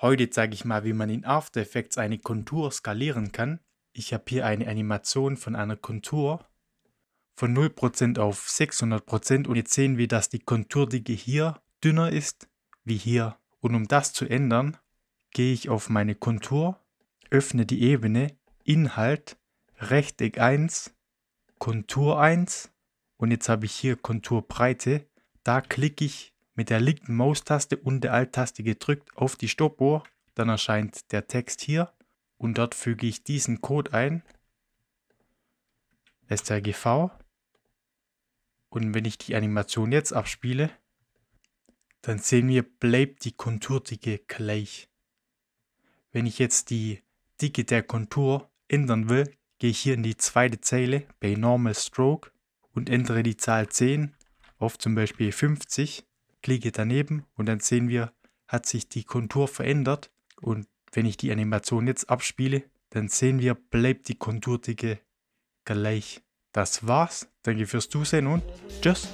Heute zeige ich mal, wie man in After Effects eine Kontur skalieren kann. Ich habe hier eine Animation von einer Kontur von 0% auf 600% und jetzt sehen wir, dass die Konturdicke hier dünner ist wie hier. Und um das zu ändern, gehe ich auf meine Kontur, öffne die Ebene, Inhalt, Rechteck 1, Kontur 1 und jetzt habe ich hier Konturbreite. Da klicke ich mit der linken Maustaste und der Alt-Taste gedrückt auf die Stoppuhr, dann erscheint der Text hier und dort füge ich diesen Code ein, STRGV und wenn ich die Animation jetzt abspiele, dann sehen wir, bleibt die Konturdicke gleich. Wenn ich jetzt die Dicke der Kontur ändern will, gehe ich hier in die zweite Zeile bei Normal Stroke und ändere die Zahl 10 auf zum Beispiel 50 klicke daneben und dann sehen wir, hat sich die Kontur verändert. Und wenn ich die Animation jetzt abspiele, dann sehen wir, bleibt die Konturdicke gleich. Das war's. Danke fürs Zusehen und tschüss.